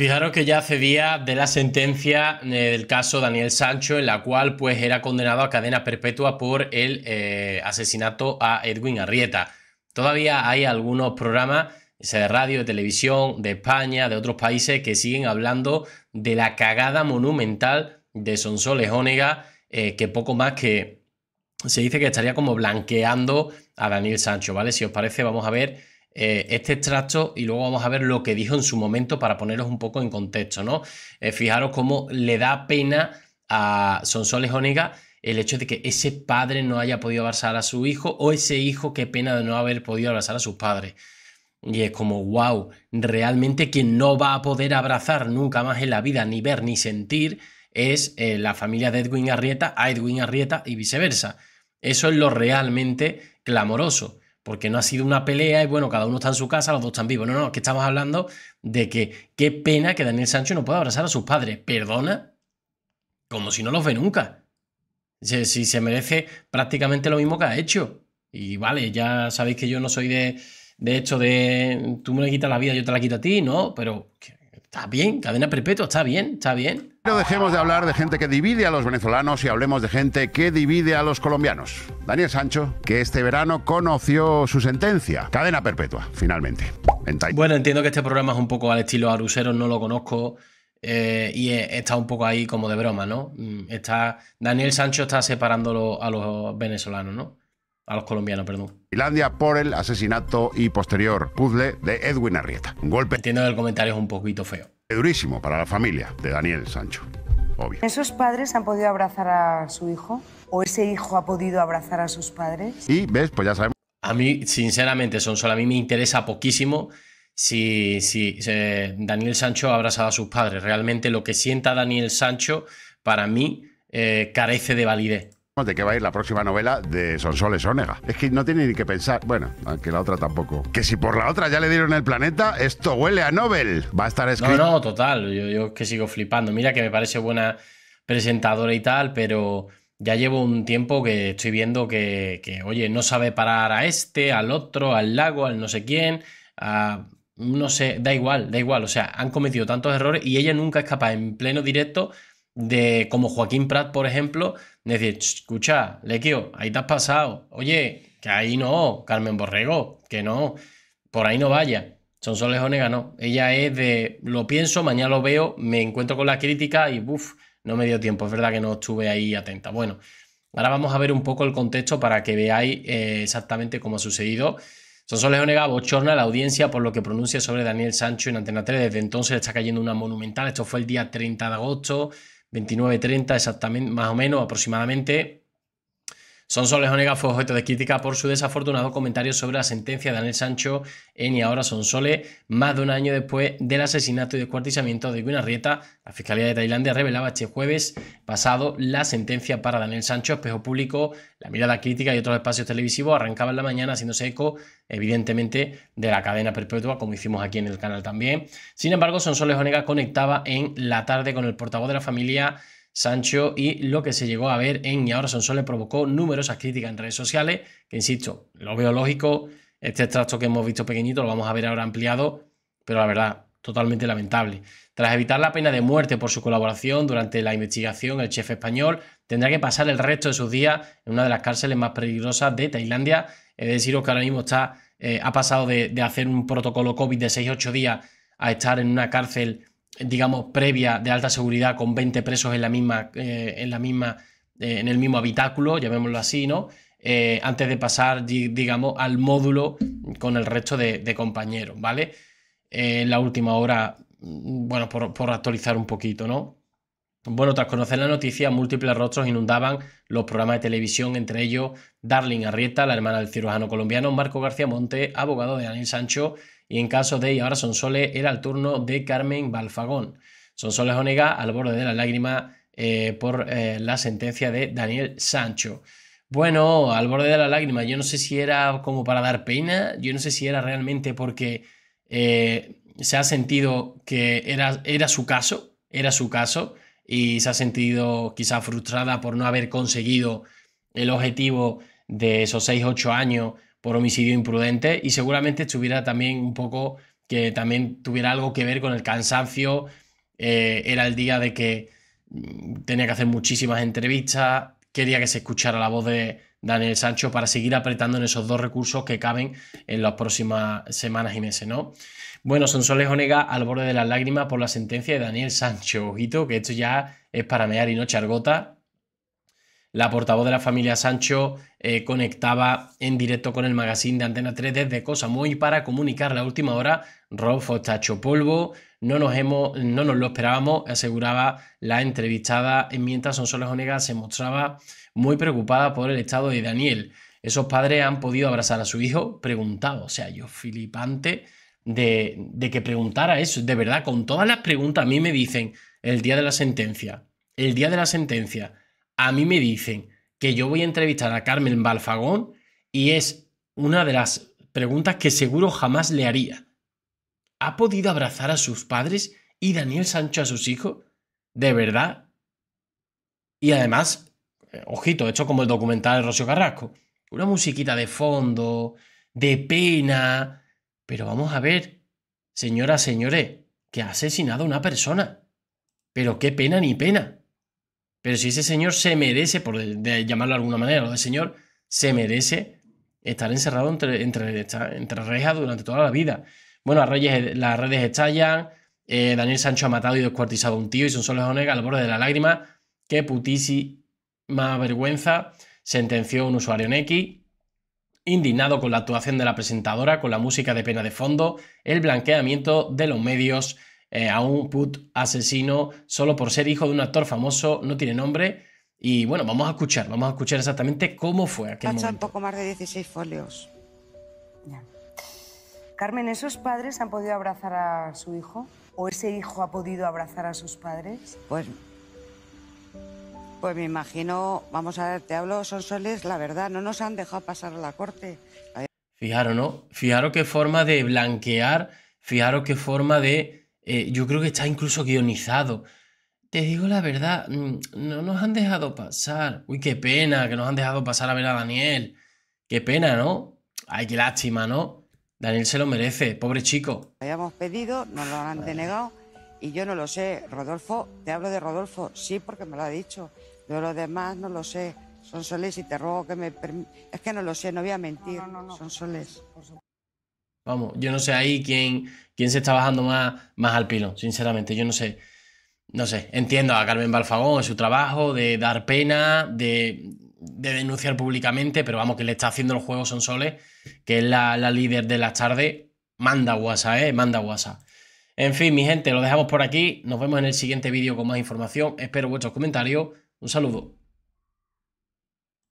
Fijaros que ya hace días de la sentencia eh, del caso Daniel Sancho, en la cual pues era condenado a cadena perpetua por el eh, asesinato a Edwin Arrieta. Todavía hay algunos programas de radio, de televisión, de España, de otros países que siguen hablando de la cagada monumental de Sonsoles Ónega, eh, que poco más que se dice que estaría como blanqueando a Daniel Sancho, ¿vale? Si os parece, vamos a ver eh, este extracto y luego vamos a ver lo que dijo en su momento para poneros un poco en contexto, ¿no? Eh, fijaros cómo le da pena a Sonsoles Onega el hecho de que ese padre no haya podido abrazar a su hijo o ese hijo qué pena de no haber podido abrazar a sus padres. Y es como, wow, realmente quien no va a poder abrazar nunca más en la vida, ni ver, ni sentir, es eh, la familia de Edwin Arrieta a Edwin Arrieta y viceversa. Eso es lo realmente clamoroso porque no ha sido una pelea y bueno, cada uno está en su casa, los dos están vivos. No, no, que estamos hablando de que qué pena que Daniel Sancho no pueda abrazar a sus padres. Perdona, como si no los ve nunca. Si, se merece prácticamente lo mismo que ha hecho. Y vale, ya sabéis que yo no soy de, de hecho de tú me la quitas la vida, yo te la quito a ti, no, pero Está bien, cadena perpetua, está bien, está bien. Pero dejemos de hablar de gente que divide a los venezolanos y hablemos de gente que divide a los colombianos. Daniel Sancho, que este verano conoció su sentencia, cadena perpetua, finalmente. bueno, entiendo que este programa es un poco al estilo Arusero, no lo conozco. Eh, y está un poco ahí como de broma, ¿no? Mm, está, Daniel Sancho está separando a los venezolanos, ¿no? a los colombianos, perdón. Finlandia por el asesinato y posterior puzzle de Edwin Arrieta. Un golpe. Entiendo que el comentario es un poquito feo. Durísimo para la familia de Daniel Sancho. Obvio. ¿Esos padres han podido abrazar a su hijo? ¿O ese hijo ha podido abrazar a sus padres? Y ves, pues ya sabemos. A mí, sinceramente, solo a mí me interesa poquísimo si, si eh, Daniel Sancho ha abrazado a sus padres. Realmente lo que sienta Daniel Sancho, para mí, eh, carece de validez de qué va a ir la próxima novela de Sonsoles Onega. Es que no tiene ni que pensar, bueno, aunque la otra tampoco. Que si por la otra ya le dieron el planeta, esto huele a Nobel. Va a estar escrito. No, no, total. Yo, yo que sigo flipando. Mira que me parece buena presentadora y tal, pero ya llevo un tiempo que estoy viendo que, oye, no sabe parar a este, al otro, al lago, al no sé quién, no sé, da igual, da igual. O sea, han cometido tantos errores y ella nunca es capaz en pleno directo de, como Joaquín Prat, por ejemplo, decir, escucha, Lequio, ahí te has pasado. Oye, que ahí no, Carmen Borrego, que no, por ahí no vaya. Sonsoles Onega no. Ella es de lo pienso, mañana lo veo, me encuentro con la crítica y uff, no me dio tiempo. Es verdad que no estuve ahí atenta. Bueno, ahora vamos a ver un poco el contexto para que veáis eh, exactamente cómo ha sucedido. Sonsoles Onega bochorna la audiencia por lo que pronuncia sobre Daniel Sancho en Antena 3. Desde entonces le está cayendo una monumental. Esto fue el día 30 de agosto. 29.30 exactamente, más o menos aproximadamente, Sonsoles Onega fue objeto de crítica por su desafortunado comentario sobre la sentencia de Daniel Sancho en Y ahora Sonsole, más de un año después del asesinato y descuartizamiento de Guinarrieta. La Fiscalía de Tailandia revelaba este jueves pasado la sentencia para Daniel Sancho, espejo público, la mirada crítica y otros espacios televisivos arrancaban la mañana haciéndose eco, evidentemente, de la cadena perpetua, como hicimos aquí en el canal también. Sin embargo, Sonsole Jonega conectaba en la tarde con el portavoz de la familia Sancho y lo que se llegó a ver en y ahora son le provocó numerosas críticas en redes sociales, que insisto, lo veo lógico, este extracto que hemos visto pequeñito lo vamos a ver ahora ampliado, pero la verdad, totalmente lamentable. Tras evitar la pena de muerte por su colaboración durante la investigación, el chef español tendrá que pasar el resto de sus días en una de las cárceles más peligrosas de Tailandia. Es de deciros que ahora mismo está, eh, ha pasado de, de, hacer un protocolo COVID de 6-8 días a estar en una cárcel digamos, previa de alta seguridad con 20 presos en la misma, eh, en la misma, eh, en el mismo habitáculo, llamémoslo así, ¿no? Eh, antes de pasar, digamos, al módulo con el resto de, compañeros, ¿vale? En la última hora, mm, bueno, por, por actualizar un poquito, ¿no? Bueno, tras conocer la noticia, múltiples rostros inundaban los programas de televisión, entre ellos Darling Arrieta, la hermana del cirujano colombiano, Marco García Monte, abogado de Daniel Sancho, y en caso de y ahora Sonsoles, era el turno de Carmen Balfagón. Sonsoles Onega al borde de la lágrima eh, por eh, la sentencia de Daniel Sancho. Bueno, al borde de la lágrima, yo no sé si era como para dar pena, yo no sé si era realmente porque eh, se ha sentido que era, era su caso, era su caso, y se ha sentido quizá frustrada por no haber conseguido el objetivo de esos 6-8 años por homicidio imprudente y seguramente estuviera también un poco que también tuviera algo que ver con el cansancio. Eh, era el día de que mm, tenía que hacer muchísimas entrevistas, quería que se escuchara la voz de Daniel Sancho para seguir apretando en esos dos recursos que caben en las próximas semanas y meses, ¿no? Bueno, Sonsoles Onega al borde de las lágrimas por la sentencia de Daniel Sancho. Ojito, que esto ya es para mear y no chargota la portavoz de la familia Sancho eh, conectaba en directo con el magazine de Antena 3 desde Cosa Muy para comunicar la última hora. Rolfo está hecho polvo, no nos, hemos, no nos lo esperábamos, aseguraba la entrevistada. En mientras Sonsoles Onega se mostraba muy preocupada por el estado de Daniel. Esos padres han podido abrazar a su hijo, preguntado, o sea, yo filipante de, de que preguntara eso. De verdad, con todas las preguntas a mí me dicen el día de la sentencia, el día de la sentencia a mí me dicen que yo voy a entrevistar a Carmen Balfagón y es una de las preguntas que seguro jamás le haría. ¿Ha podido abrazar a sus padres y Daniel Sancho a sus hijos? ¿De verdad? Y además, eh, ojito, hecho como el documental de Rocío Carrasco, una musiquita de fondo, de pena. Pero vamos a ver, señoras, señores, que ha asesinado a una persona. Pero qué pena ni pena. Pero si ese señor se merece, por llamarlo de alguna manera, lo de señor se merece estar encerrado entre, entre, rejas durante toda la vida. Bueno, las, redes, las estallan, eh, Daniel Sancho ha matado y descuartizado a un tío y son solo Onega al borde de la lágrima. Qué putísima vergüenza, sentenció un usuario en X. Indignado con la actuación de la presentadora, con la música de pena de fondo, el blanqueamiento de los medios eh, a un put asesino solo por ser hijo de un actor famoso, no tiene nombre. Y bueno, vamos a escuchar, vamos a escuchar exactamente cómo fue aquel momento. un poco más de 16 folios. Carmen, ¿esos padres han podido abrazar a su hijo? ¿O ese hijo ha podido abrazar a sus padres? Pues pues me imagino, vamos a ver, te hablo, son soles, la verdad, no nos han dejado pasar a la corte. Fijaros, ¿no? Fijaros qué forma de blanquear, fijaros qué forma de eh, yo creo que está incluso guionizado. Te digo la verdad, mm, no nos han dejado pasar. Uy, qué pena que nos han dejado pasar a ver a Daniel. Qué pena, ¿no? Ay, qué lástima, ¿no? Daniel se lo merece, pobre chico. Lo habíamos pedido, nos lo han denegado y yo no lo sé. Rodolfo, te hablo de Rodolfo, sí, porque me lo ha dicho. de lo demás no lo sé. Son soles y te ruego que me... Es que no lo sé, no voy a mentir. No, no, no, Son soles. Por supuesto. Vamos, yo no sé ahí quién, quién se está bajando más, más al pilón, sinceramente, yo no sé. No sé, entiendo a Carmen Balfagón en su trabajo de dar pena, de, denunciar públicamente, pero vamos, que le está haciendo juegos son soles, que es la, la líder de la tarde, manda WhatsApp, ¿eh? Manda WhatsApp. En fin, mi gente, lo dejamos por aquí. Nos vemos en el siguiente vídeo con más información. Espero vuestros comentarios. Un saludo.